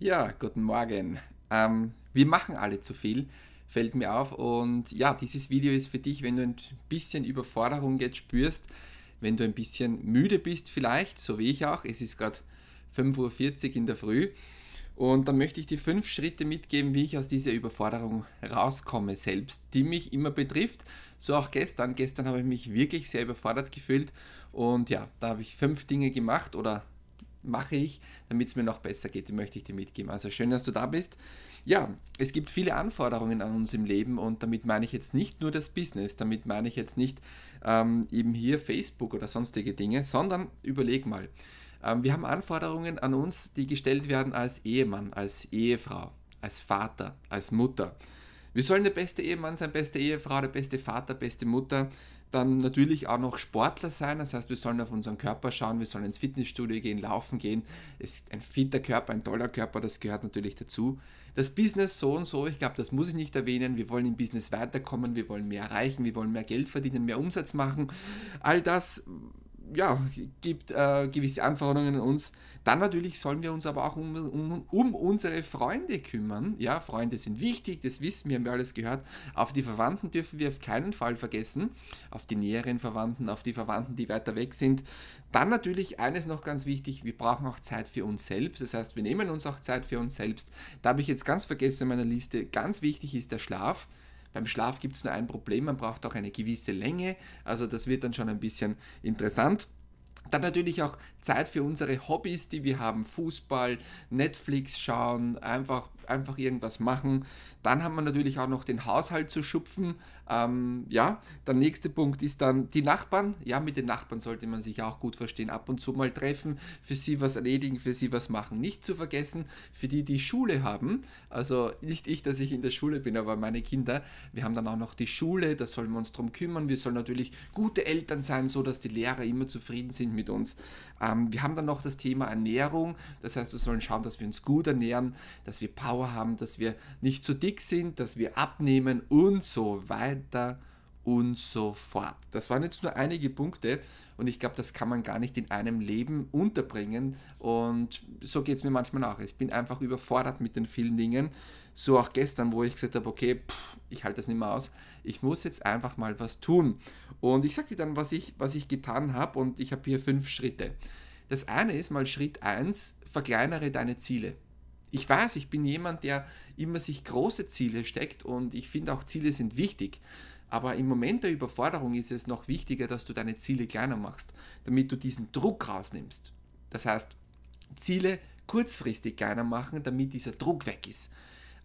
Ja, guten Morgen. Ähm, wir machen alle zu viel, fällt mir auf. Und ja, dieses Video ist für dich, wenn du ein bisschen Überforderung jetzt spürst, wenn du ein bisschen müde bist vielleicht, so wie ich auch. Es ist gerade 5.40 Uhr in der Früh. Und dann möchte ich dir fünf Schritte mitgeben, wie ich aus dieser Überforderung rauskomme selbst, die mich immer betrifft. So auch gestern. Gestern habe ich mich wirklich sehr überfordert gefühlt. Und ja, da habe ich fünf Dinge gemacht oder mache ich, damit es mir noch besser geht. Die möchte ich dir mitgeben. Also schön, dass du da bist. Ja, es gibt viele Anforderungen an uns im Leben und damit meine ich jetzt nicht nur das Business, damit meine ich jetzt nicht ähm, eben hier Facebook oder sonstige Dinge, sondern überleg mal. Ähm, wir haben Anforderungen an uns, die gestellt werden als Ehemann, als Ehefrau, als Vater, als Mutter wir sollen der beste Ehemann sein, beste Ehefrau, der beste Vater, beste Mutter. Dann natürlich auch noch Sportler sein, das heißt, wir sollen auf unseren Körper schauen, wir sollen ins Fitnessstudio gehen, laufen gehen. Ist ein fitter Körper, ein toller Körper, das gehört natürlich dazu. Das Business so und so, ich glaube, das muss ich nicht erwähnen. Wir wollen im Business weiterkommen, wir wollen mehr erreichen, wir wollen mehr Geld verdienen, mehr Umsatz machen. All das ja, gibt äh, gewisse Anforderungen an uns. Dann natürlich sollen wir uns aber auch um, um, um, unsere Freunde kümmern. Ja, Freunde sind wichtig, das wissen wir, haben wir alles gehört. Auf die Verwandten dürfen wir auf keinen Fall vergessen. Auf die näheren Verwandten, auf die Verwandten, die weiter weg sind. Dann natürlich eines noch ganz wichtig, wir brauchen auch Zeit für uns selbst. Das heißt, wir nehmen uns auch Zeit für uns selbst. Da habe ich jetzt ganz vergessen in meiner Liste, ganz wichtig ist der Schlaf. Beim Schlaf gibt es nur ein Problem, man braucht auch eine gewisse Länge. Also das wird dann schon ein bisschen interessant. Dann natürlich auch Zeit für unsere Hobbys, die wir haben, Fußball, Netflix schauen, einfach, einfach irgendwas machen. Dann haben wir natürlich auch noch den Haushalt zu schupfen. Ähm, ja, der nächste Punkt ist dann die Nachbarn. Ja, mit den Nachbarn sollte man sich auch gut verstehen. Ab und zu mal treffen, für sie was erledigen, für sie was machen. Nicht zu vergessen, für die, die Schule haben. Also nicht ich, dass ich in der Schule bin, aber meine Kinder. Wir haben dann auch noch die Schule, da sollen wir uns drum kümmern. Wir sollen natürlich gute Eltern sein, so dass die Lehrer immer zufrieden sind mit uns. Ähm, ähm, wir haben dann noch das Thema Ernährung. Das heißt, wir sollen schauen, dass wir uns gut ernähren, dass wir Power haben, dass wir nicht zu dick sind, dass wir abnehmen und so weiter und so fort. Das waren jetzt nur einige Punkte und ich glaube, das kann man gar nicht in einem Leben unterbringen und so geht es mir manchmal auch. Ich bin einfach überfordert mit den vielen Dingen. So auch gestern, wo ich gesagt habe, okay, pff, ich halte das nicht mehr aus, ich muss jetzt einfach mal was tun. Und ich sage dir dann, was ich, was ich getan habe und ich habe hier fünf Schritte. Das eine ist mal Schritt 1, verkleinere deine Ziele. Ich weiß, ich bin jemand, der immer sich große Ziele steckt und ich finde auch Ziele sind wichtig. Aber im Moment der Überforderung ist es noch wichtiger, dass du deine Ziele kleiner machst, damit du diesen Druck rausnimmst. Das heißt, Ziele kurzfristig kleiner machen, damit dieser Druck weg ist.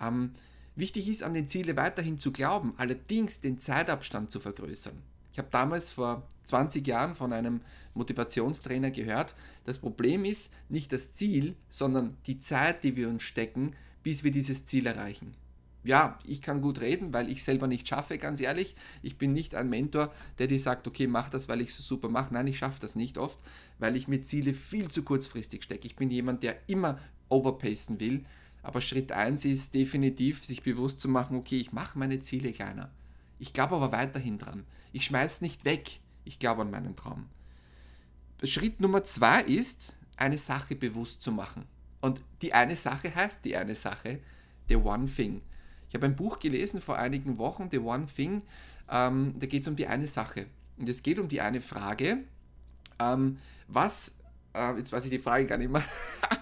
Ähm, Wichtig ist, an den Ziele weiterhin zu glauben, allerdings den Zeitabstand zu vergrößern. Ich habe damals vor 20 Jahren von einem Motivationstrainer gehört, das Problem ist nicht das Ziel, sondern die Zeit, die wir uns stecken, bis wir dieses Ziel erreichen. Ja, ich kann gut reden, weil ich selber nicht schaffe, ganz ehrlich. Ich bin nicht ein Mentor, der dir sagt, okay, mach das, weil ich so super mache. Nein, ich schaffe das nicht oft, weil ich mir Ziele viel zu kurzfristig stecke. Ich bin jemand, der immer overpacen will aber Schritt 1 ist definitiv, sich bewusst zu machen, okay, ich mache meine Ziele kleiner. Ich glaube aber weiterhin dran. Ich schmeiße nicht weg. Ich glaube an meinen Traum. Schritt Nummer 2 ist, eine Sache bewusst zu machen. Und die eine Sache heißt die eine Sache, The One Thing. Ich habe ein Buch gelesen vor einigen Wochen, The One Thing. Ähm, da geht es um die eine Sache. Und es geht um die eine Frage, ähm, was äh, jetzt weiß ich die Frage gar nicht mehr.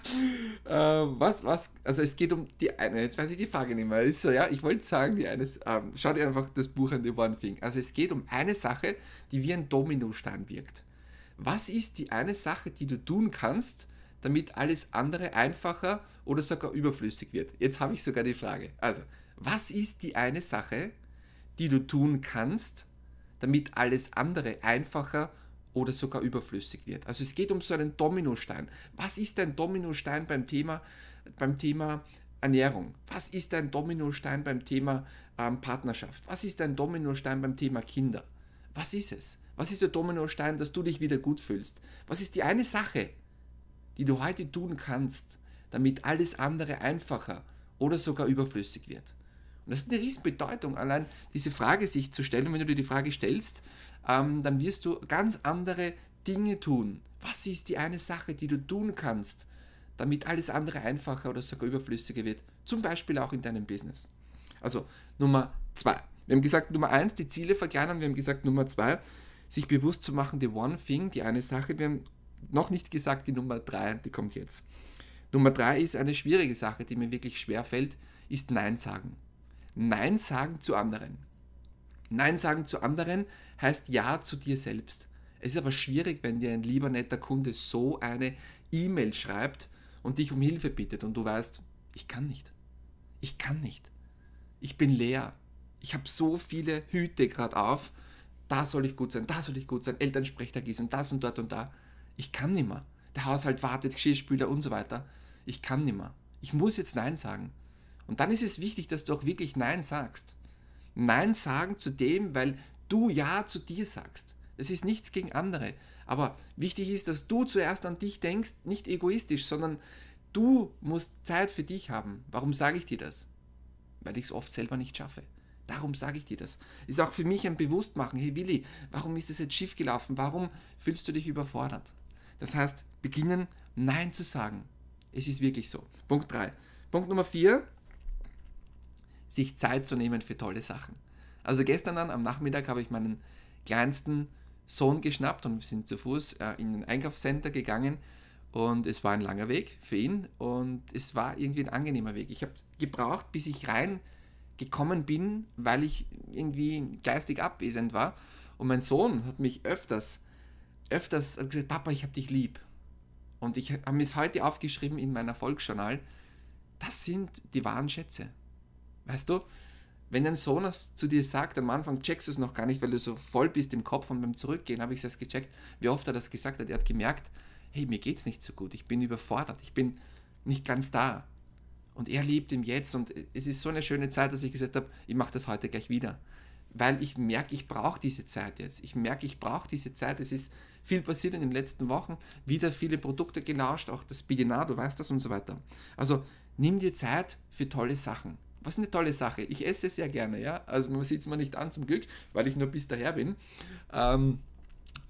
äh, was, was? Also es geht um die eine, jetzt weiß ich die Frage nicht mehr. Ist so, ja, ich wollte sagen, die eine, ähm, schaut ihr einfach das Buch an The One Thing. Also es geht um eine Sache, die wie ein Dominostein wirkt. Was ist die eine Sache, die du tun kannst, damit alles andere einfacher oder sogar überflüssig wird? Jetzt habe ich sogar die Frage. Also, was ist die eine Sache, die du tun kannst, damit alles andere einfacher oder sogar überflüssig wird. Also es geht um so einen Dominostein. Was ist ein Dominostein beim Thema, beim Thema Ernährung? Was ist ein Dominostein beim Thema ähm, Partnerschaft? Was ist ein Dominostein beim Thema Kinder? Was ist es? Was ist der Dominostein, dass du dich wieder gut fühlst? Was ist die eine Sache, die du heute tun kannst, damit alles andere einfacher oder sogar überflüssig wird? Und das ist eine Riesenbedeutung, allein diese Frage sich zu stellen. Und wenn du dir die Frage stellst, ähm, dann wirst du ganz andere Dinge tun. Was ist die eine Sache, die du tun kannst, damit alles andere einfacher oder sogar überflüssiger wird? Zum Beispiel auch in deinem Business. Also Nummer zwei. Wir haben gesagt, Nummer eins, die Ziele verkleinern. Wir haben gesagt, Nummer zwei, sich bewusst zu machen, die One Thing, die eine Sache. Wir haben noch nicht gesagt, die Nummer drei, die kommt jetzt. Nummer drei ist eine schwierige Sache, die mir wirklich schwer fällt, ist Nein sagen. Nein sagen zu anderen. Nein sagen zu anderen heißt Ja zu dir selbst. Es ist aber schwierig, wenn dir ein lieber netter Kunde so eine E-Mail schreibt und dich um Hilfe bittet und du weißt, ich kann nicht. Ich kann nicht. Ich bin leer. Ich habe so viele Hüte gerade auf. Da soll ich gut sein, da soll ich gut sein. Elternsprechtag ist und das und dort und da. Ich kann nicht mehr. Der Haushalt wartet, Geschirrspüler und so weiter. Ich kann nicht mehr. Ich muss jetzt Nein sagen. Und dann ist es wichtig, dass du auch wirklich Nein sagst. Nein sagen zu dem, weil du Ja zu dir sagst. Es ist nichts gegen andere. Aber wichtig ist, dass du zuerst an dich denkst, nicht egoistisch, sondern du musst Zeit für dich haben. Warum sage ich dir das? Weil ich es oft selber nicht schaffe. Darum sage ich dir das. Ist auch für mich ein Bewusstmachen. Hey Willi, warum ist es jetzt schief gelaufen? Warum fühlst du dich überfordert? Das heißt, beginnen Nein zu sagen. Es ist wirklich so. Punkt 3. Punkt Nummer 4 sich Zeit zu nehmen für tolle Sachen. Also gestern dann am Nachmittag habe ich meinen kleinsten Sohn geschnappt und wir sind zu Fuß äh, in ein Einkaufscenter gegangen und es war ein langer Weg für ihn und es war irgendwie ein angenehmer Weg. Ich habe gebraucht, bis ich reingekommen bin, weil ich irgendwie geistig abwesend war und mein Sohn hat mich öfters, öfters gesagt, Papa, ich habe dich lieb. Und ich habe mir es heute aufgeschrieben in meinem Erfolgsjournal. Das sind die wahren Schätze. Weißt du, wenn dein Sohn das zu dir sagt, am Anfang checkst du es noch gar nicht, weil du so voll bist im Kopf und beim Zurückgehen habe ich es erst gecheckt, wie oft er das gesagt hat. Er hat gemerkt, hey, mir geht es nicht so gut, ich bin überfordert, ich bin nicht ganz da. Und er lebt im Jetzt und es ist so eine schöne Zeit, dass ich gesagt habe, ich mache das heute gleich wieder. Weil ich merke, ich brauche diese Zeit jetzt. Ich merke, ich brauche diese Zeit. Es ist viel passiert in den letzten Wochen. Wieder viele Produkte gelauscht, auch das Biennar, du weißt das und so weiter. Also nimm dir Zeit für tolle Sachen was eine tolle Sache. Ich esse sehr gerne, ja. Also man sieht es mir nicht an zum Glück, weil ich nur bis daher bin. Ähm,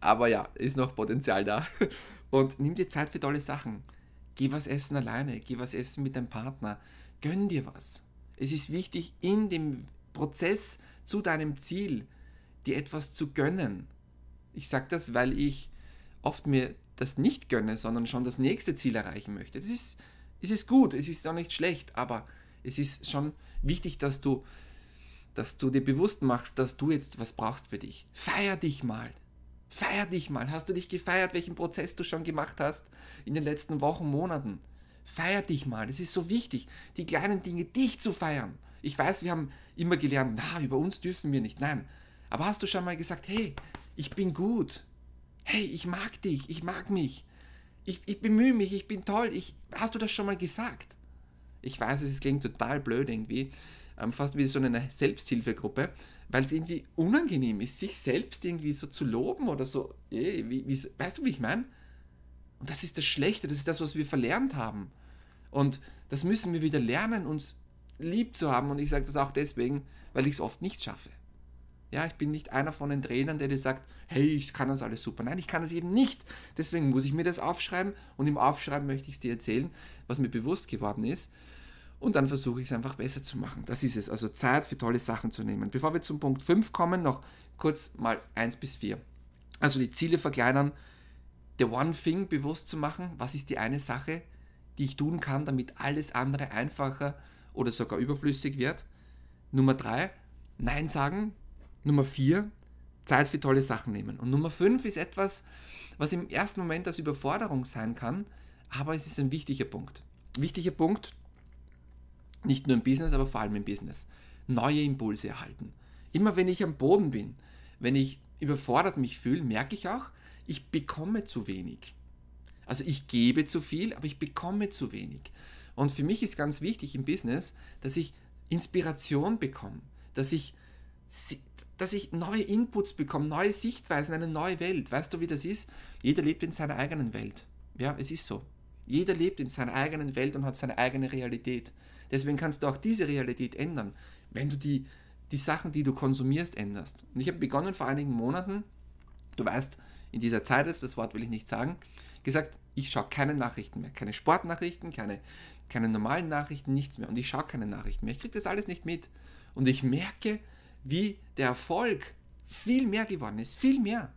aber ja, ist noch Potenzial da. Und nimm dir Zeit für tolle Sachen. Geh was essen alleine, geh was essen mit deinem Partner. Gönn dir was. Es ist wichtig, in dem Prozess zu deinem Ziel dir etwas zu gönnen. Ich sage das, weil ich oft mir das nicht gönne, sondern schon das nächste Ziel erreichen möchte. Das ist, es ist gut, es ist auch nicht schlecht, aber es ist schon wichtig, dass du, dass du dir bewusst machst, dass du jetzt was brauchst für dich. Feier dich mal. Feier dich mal. Hast du dich gefeiert, welchen Prozess du schon gemacht hast in den letzten Wochen, Monaten? Feier dich mal. Es ist so wichtig, die kleinen Dinge, dich zu feiern. Ich weiß, wir haben immer gelernt, na, über uns dürfen wir nicht. Nein. Aber hast du schon mal gesagt, hey, ich bin gut. Hey, ich mag dich. Ich mag mich. Ich, ich bemühe mich. Ich bin toll. Ich, hast du das schon mal gesagt? Ich weiß, es klingt total blöd irgendwie, ähm, fast wie so eine Selbsthilfegruppe, weil es irgendwie unangenehm ist, sich selbst irgendwie so zu loben oder so. Ey, eh, wie, wie, weißt du, wie ich meine? Und das ist das Schlechte, das ist das, was wir verlernt haben. Und das müssen wir wieder lernen, uns lieb zu haben. Und ich sage das auch deswegen, weil ich es oft nicht schaffe. Ja, ich bin nicht einer von den Trainern, der dir sagt, hey, ich kann das alles super. Nein, ich kann das eben nicht. Deswegen muss ich mir das aufschreiben und im Aufschreiben möchte ich es dir erzählen, was mir bewusst geworden ist und dann versuche ich es einfach besser zu machen. Das ist es. Also Zeit für tolle Sachen zu nehmen. Bevor wir zum Punkt 5 kommen, noch kurz mal 1 bis 4. Also die Ziele verkleinern, the one thing bewusst zu machen. Was ist die eine Sache, die ich tun kann, damit alles andere einfacher oder sogar überflüssig wird? Nummer 3, Nein sagen. Nummer 4, Zeit für tolle Sachen nehmen. Und Nummer 5 ist etwas, was im ersten Moment als Überforderung sein kann, aber es ist ein wichtiger Punkt. Wichtiger Punkt, nicht nur im Business, aber vor allem im Business. Neue Impulse erhalten. Immer wenn ich am Boden bin, wenn ich überfordert mich fühle, merke ich auch, ich bekomme zu wenig. Also ich gebe zu viel, aber ich bekomme zu wenig. Und für mich ist ganz wichtig im Business, dass ich Inspiration bekomme, dass ich, dass ich neue Inputs bekomme, neue Sichtweisen, eine neue Welt. Weißt du, wie das ist? Jeder lebt in seiner eigenen Welt. Ja, es ist so. Jeder lebt in seiner eigenen Welt und hat seine eigene Realität. Deswegen kannst du auch diese Realität ändern, wenn du die, die Sachen, die du konsumierst, änderst. Und ich habe begonnen vor einigen Monaten, du weißt, in dieser Zeit ist, das Wort will ich nicht sagen, gesagt, ich schaue keine Nachrichten mehr, keine Sportnachrichten, keine, keine normalen Nachrichten, nichts mehr. Und ich schaue keine Nachrichten mehr. Ich kriege das alles nicht mit. Und ich merke, wie der Erfolg viel mehr geworden ist, viel mehr.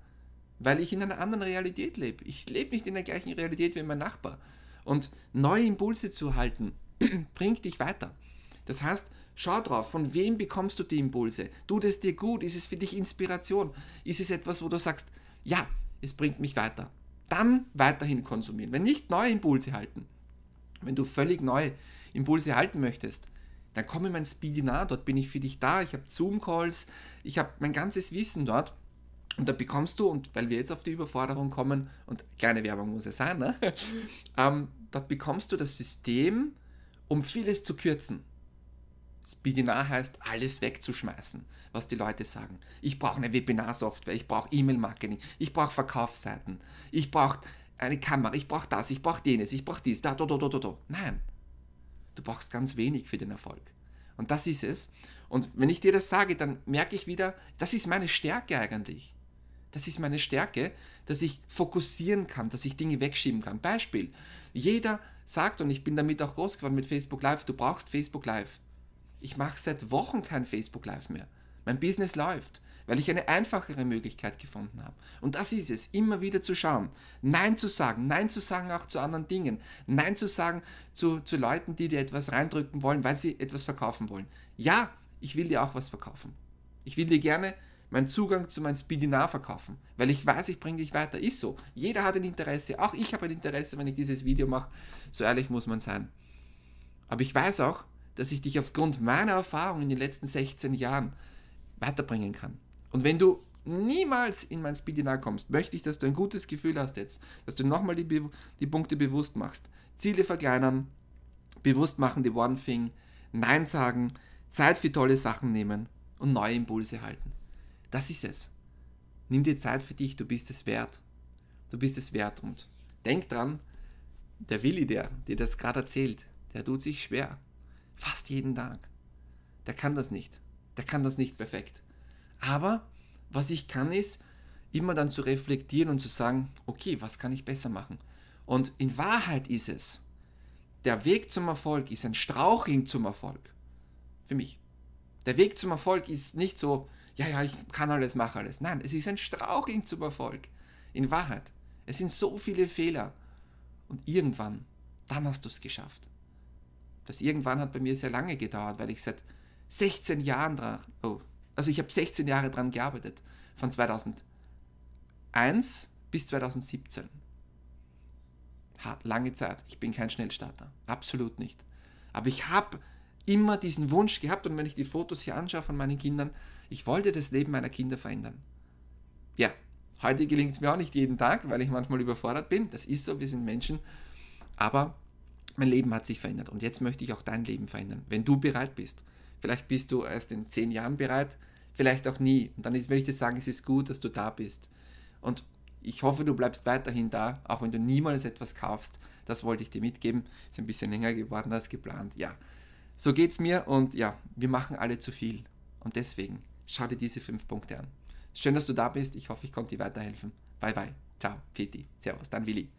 Weil ich in einer anderen Realität lebe. Ich lebe nicht in der gleichen Realität wie mein Nachbar. Und neue Impulse zu halten, bringt dich weiter. Das heißt, schau drauf, von wem bekommst du die Impulse? Tut es dir gut? Ist es für dich Inspiration? Ist es etwas, wo du sagst, ja, es bringt mich weiter? Dann weiterhin konsumieren. Wenn nicht, neue Impulse halten. Wenn du völlig neue Impulse halten möchtest, dann komm in mein Speedinar, dort bin ich für dich da. Ich habe Zoom-Calls, ich habe mein ganzes Wissen dort. Und da bekommst du, und weil wir jetzt auf die Überforderung kommen, und kleine Werbung muss ja sein, ne? ähm, dort bekommst du das System, um vieles zu kürzen. Speedinar heißt, alles wegzuschmeißen, was die Leute sagen. Ich brauche eine Webinar-Software, ich brauche E-Mail-Marketing, ich brauche Verkaufsseiten, ich brauche eine Kamera, ich brauche das, ich brauche jenes, ich brauche dies, da, da, da, da, da, da. Nein, du brauchst ganz wenig für den Erfolg. Und das ist es. Und wenn ich dir das sage, dann merke ich wieder, das ist meine Stärke eigentlich. Das ist meine Stärke, dass ich fokussieren kann, dass ich Dinge wegschieben kann. Beispiel, jeder sagt, und ich bin damit auch groß geworden mit Facebook Live, du brauchst Facebook Live. Ich mache seit Wochen kein Facebook Live mehr. Mein Business läuft, weil ich eine einfachere Möglichkeit gefunden habe. Und das ist es, immer wieder zu schauen, Nein zu sagen, Nein zu sagen auch zu anderen Dingen, Nein zu sagen zu, zu Leuten, die dir etwas reindrücken wollen, weil sie etwas verkaufen wollen. Ja, ich will dir auch was verkaufen. Ich will dir gerne meinen Zugang zu meinem Speedinar verkaufen, weil ich weiß, ich bringe dich weiter. Ist so. Jeder hat ein Interesse, auch ich habe ein Interesse, wenn ich dieses Video mache. So ehrlich muss man sein. Aber ich weiß auch, dass ich dich aufgrund meiner Erfahrung in den letzten 16 Jahren weiterbringen kann. Und wenn du niemals in mein Speedinar kommst, möchte ich, dass du ein gutes Gefühl hast jetzt, dass du nochmal die, die Punkte bewusst machst. Ziele verkleinern, bewusst machen die One Thing, Nein sagen, Zeit für tolle Sachen nehmen und neue Impulse halten. Das ist es. Nimm dir Zeit für dich, du bist es wert. Du bist es wert und denk dran, der Willi, der dir das gerade erzählt, der tut sich schwer. Fast jeden Tag. Der kann das nicht. Der kann das nicht perfekt. Aber was ich kann, ist immer dann zu reflektieren und zu sagen, okay, was kann ich besser machen? Und in Wahrheit ist es, der Weg zum Erfolg ist ein Straucheln zum Erfolg. Für mich. Der Weg zum Erfolg ist nicht so, ja, ja, ich kann alles, mache alles. Nein, es ist ein Straucheln zum Erfolg. In Wahrheit. Es sind so viele Fehler. Und irgendwann, dann hast du es geschafft. Das irgendwann hat bei mir sehr lange gedauert, weil ich seit 16 Jahren dran, oh, also ich habe 16 Jahre dran gearbeitet. Von 2001 bis 2017. Hat lange Zeit. Ich bin kein Schnellstarter. Absolut nicht. Aber ich habe immer diesen Wunsch gehabt und wenn ich die Fotos hier anschaue von meinen Kindern, ich wollte das Leben meiner Kinder verändern. Ja, heute gelingt es mir auch nicht jeden Tag, weil ich manchmal überfordert bin. Das ist so, wir sind Menschen. Aber mein Leben hat sich verändert und jetzt möchte ich auch dein Leben verändern, wenn du bereit bist. Vielleicht bist du erst in zehn Jahren bereit, vielleicht auch nie. Und dann ist, will ich dir sagen, es ist gut, dass du da bist. Und ich hoffe, du bleibst weiterhin da, auch wenn du niemals etwas kaufst. Das wollte ich dir mitgeben. Ist ein bisschen länger geworden als geplant. Ja, so geht es mir und ja, wir machen alle zu viel. Und deswegen schau dir diese fünf Punkte an. Schön, dass du da bist. Ich hoffe, ich konnte dir weiterhelfen. Bye bye. Ciao, Peti. Servus, dein Willi.